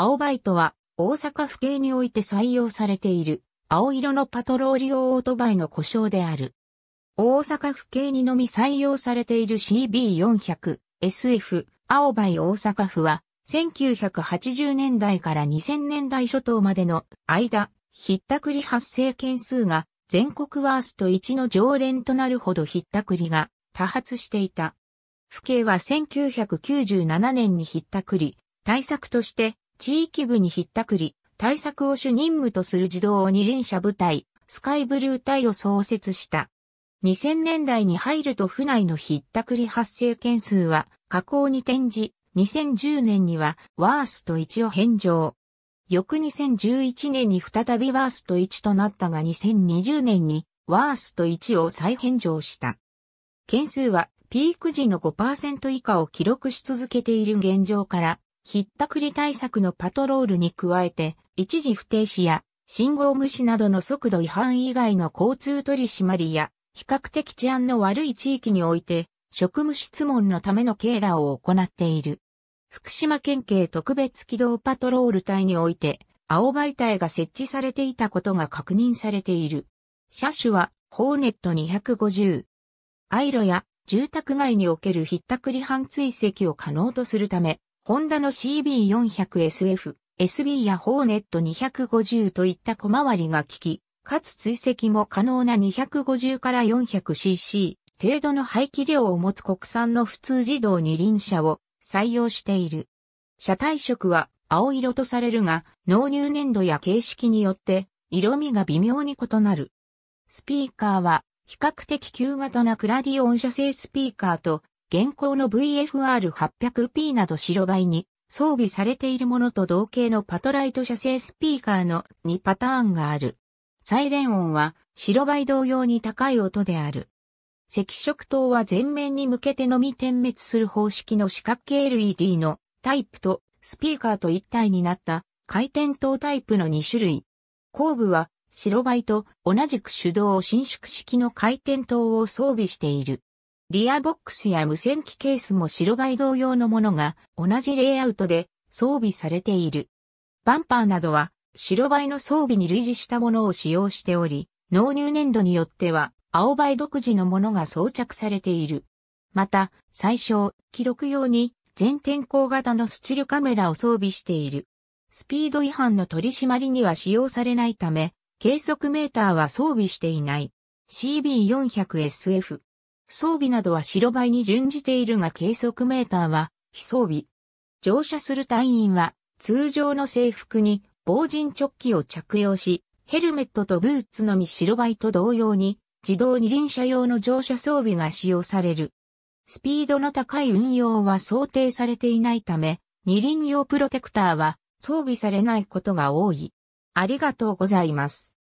青バイトは、大阪府警において採用されている、青色のパトロール用オートバイの故障である。大阪府警にのみ採用されている CB400、SF、青バイ大阪府は、1980年代から2000年代初頭までの間、ひったくり発生件数が全国ワースト1の常連となるほどひったくりが多発していた。府警は1997年にひったくり対策として地域部にひったくり、対策を主任務とする自動二輪車部隊、スカイブルー隊を創設した。2000年代に入ると府内のひったくり発生件数は下降に転じ、2010年にはワースト1を返上。翌2011年に再びワースト1となったが2020年にワースト1を再返上した。件数はピーク時の5%以下を記録し続けている現状からひったくり対策のパトロールに加えて、一時不停止や信号無視などの速度違反以外の交通取締りや、比較的治安の悪い地域において、職務質問のための経らを行っている。福島県警特別機動パトロール隊において、青媒体が設置されていたことが確認されている。車種は、ホーネット250。アイロや住宅街におけるひったくり犯追跡を可能とするため、ホンダの CB400SF、SB やホーネット250といった小回りが効き、かつ追跡も可能な250から 400cc 程度の排気量を持つ国産の普通自動二輪車を採用している。車体色は青色とされるが、納入粘土や形式によって色味が微妙に異なる。スピーカーは比較的旧型なクラディオン社製スピーカーと現行の VFR800P など白バイに装備されているものと同型のパトライト射精スピーカーの2パターンがある。サイレン音は白バイ同様に高い音である。赤色灯は前面に向けてのみ点滅する方式の四角形 LED のタイプとスピーカーと一体になった回転灯タイプの2種類。後部は白バイと同じく手動伸縮式の回転灯を装備している。リアボックスや無線機ケースも白バイ同様のものが同じレイアウトで装備されている。バンパーなどは白バイの装備に類似したものを使用しており、納入年度によっては青バイ独自のものが装着されている。また、最小、記録用に全天候型のスチルカメラを装備している。スピード違反の取り締まりには使用されないため、計測メーターは装備していない。CB400SF 装備などは白バイに準じているが計測メーターは非装備。乗車する隊員は通常の制服に防塵チョッキを着用し、ヘルメットとブーツのみ白バイと同様に自動二輪車用の乗車装備が使用される。スピードの高い運用は想定されていないため、二輪用プロテクターは装備されないことが多い。ありがとうございます。